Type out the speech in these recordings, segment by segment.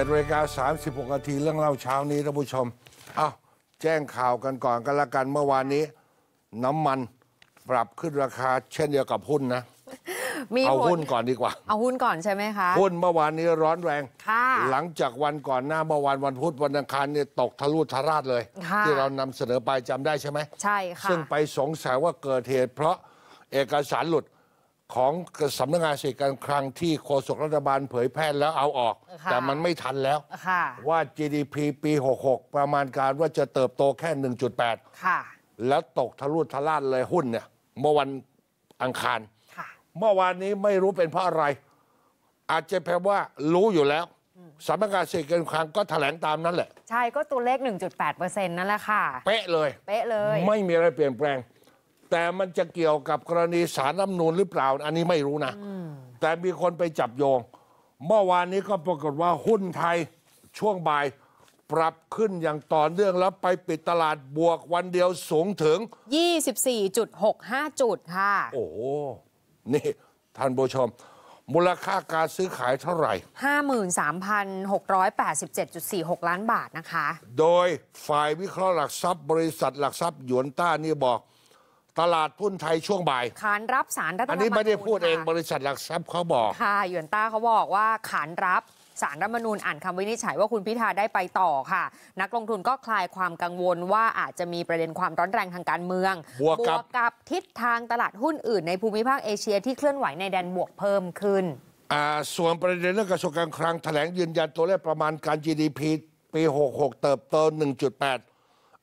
7นาฬิกา36นาทีเรื่องเล่าเช้านี้ท่านผู้ชมเอาแจ้งข่าวกันก่อนกันละกันเมื่อวานนี้ น้ำมันปรับขึ้นราคา เช่นเดียวกับหุ้นนะ มีเอาหุ้นก่อนดีกว่าเอาหุ้นก่อนใช่ไหมคะหุ้นเมื่อวานนี้ร้อนแรงค่ะหลังจากวันก่อนหน้าเมื่อวานวันพุธวันอังคารเนี่ยตกทะลุทะราดเลย ที่เรานำเสนอไปจำได้ใช่ไหมใช่ค่ะซึ่งไปสงสัยว่าเกิดเหตุ เพราะเอกสารหลุดของสำนักงานเศรษฐการคลังที่โฆษกรัฐบาลเผยแพร่แล้วเอาออก แต่มันไม่ทันแล้วว่า GDP ปี 66 ประมาณการว่าจะเติบโตแค่ 1.8แล้วตกทะลุทะล่านเลยหุ้นเนี่ยเมื่อวันอังคารเมื่อวานนี้ไม่รู้เป็นเพราะอะไร อาจจะแปลว่ารู้อยู่แล้วสำนักงานเศรษฐกิจคลังก็แถลงตามนั้นแหละ ใช่ก็ตัวเลข 1.8%นั่นแหละค่ะเป๊ะเลยเป๊ะเลย ไม่มีอะไรเปลี่ยนแปลงแต่มันจะเกี่ยวกับกรณีสารรัำมนูนหรือเปล่า อันนี้ไม่รู้นะ แต่มีคนไปจับโยงเมื่อวานนี้ก็ปรากฏว่าหุ้นไทยช่วงบ่าย ปรับขึ้นอย่างต่อเนื่องแล้วไปปิดตลาดบวกวันเดียวสูงถึง 24.65 จุดค่ะ โอ้โหนี่ ท่านผู้ชม มูลค่าการซื้อขายเท่าไหร่ 53,687.46 ล้านบาทนะคะ โดยฝ่ายวิเคราะห์หลักทรัพย์บริษัทหลักทรัพย์หยวนต้านี่บอกตลาดหุ้นไทยช่วงบ่าย ขานรับสารรัฐธรรมนูญอันนี้ไม่ได้พูดเองบริษัทหลักทรัพย์เขาบอก ค่ะหยวนต้าเขาบอกว่าขานรับสารรัฐมนูญอ่านคำวินิจฉัยว่าคุณพิธาได้ไปต่อค่ะ นักลงทุนก็คลายความกังวลว่าอาจจะมีประเด็นความร้อนแรงทางการเมือง บวกกับทิศทางตลาดหุ้นอื่น ในภูมิภาคเอเชียที่เคลื่อนไหวในแดนบวกเพิ่มขึ้น ส่วนประเด็นเรื่องกระทรวงการคลังแถลงยืนยันตัวเลขประมาณการ GDP ปี66เติบโต1.8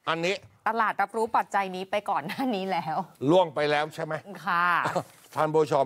อันนี้ ตลาดรับรู้ปัจจัยนี้ไปก่อนหน้านี้แล้วล่วงไปแล้วใช่ไหม ค่ะท่านผู้ชม